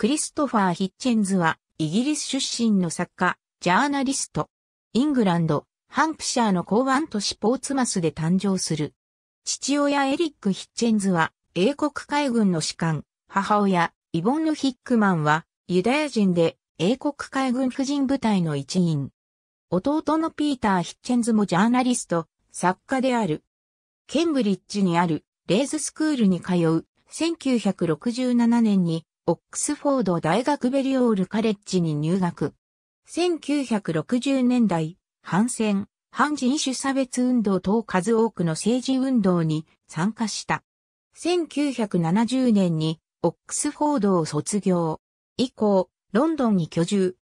クリストファー・ヒッチェンズは、イギリス出身の作家、ジャーナリスト。イングランド、ハンプシャーの港湾都市ポーツマスで誕生する。父親エリック・ヒッチェンズは、英国海軍の士官。母親、イボンヌ・ヒックマンは、ユダヤ人で、英国海軍婦人部隊の一員。弟のピーター・ヒッチェンズもジャーナリスト、作家である。ケンブリッジにあるレイズスクールに通う1967年にオックスフォード大学ベリオールカレッジに入学。1960年代、反戦、反人種差別運動等数多くの政治運動に参加した。1970年にオックスフォードを卒業。以降、ロンドンに居住。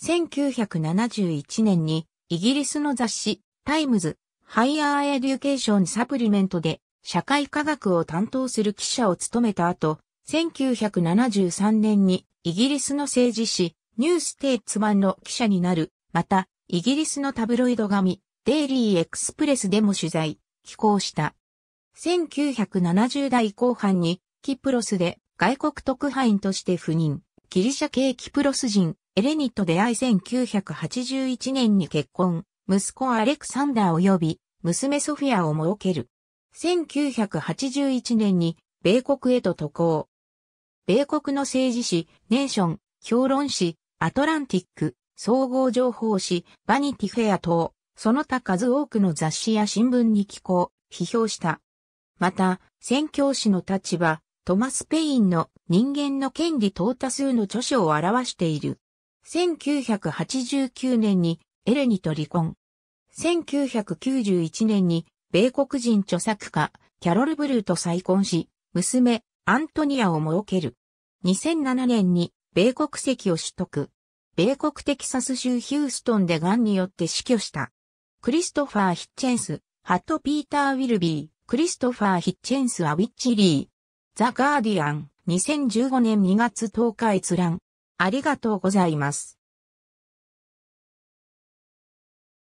1971年にイギリスの雑誌タイムズハイヤーエデュケーションサプリメントで社会科学を担当する記者を務めた後、1973年にイギリスの政治誌、ニューステーツ版の記者になる。また、イギリスのタブロイド紙、デイリーエクスプレスでも取材、寄稿した。1970代後半に、キプロスで外国特派員として赴任。ギリシャ系キプロス人、エレニと出会い1981年に結婚。息子アレクサンダー及び、娘ソフィアを設ける。1981年に、米国へと渡航。米国の政治誌、ネーション、評論誌、アトランティック、総合情報誌、バニティフェア等、その他数多くの雑誌や新聞に寄稿、批評した。また、宣教師の立場、トマス・ペインの人間の権利等多数の著書を表している。1989年にエレニと離婚。1991年に米国人著作家キャロル・ブルーと再婚し、娘、アントニアを設ける。2007年に米国籍を取得。米国テキサス州ヒューストンで癌によって死去した。クリストファー・ヒッチェンス、ハット・ピーター・ウィルビー、クリストファー・ヒッチェンス・アウィッチ・リー。ザ・ガーディアン、2015年2月10日閲覧。ありがとうございます。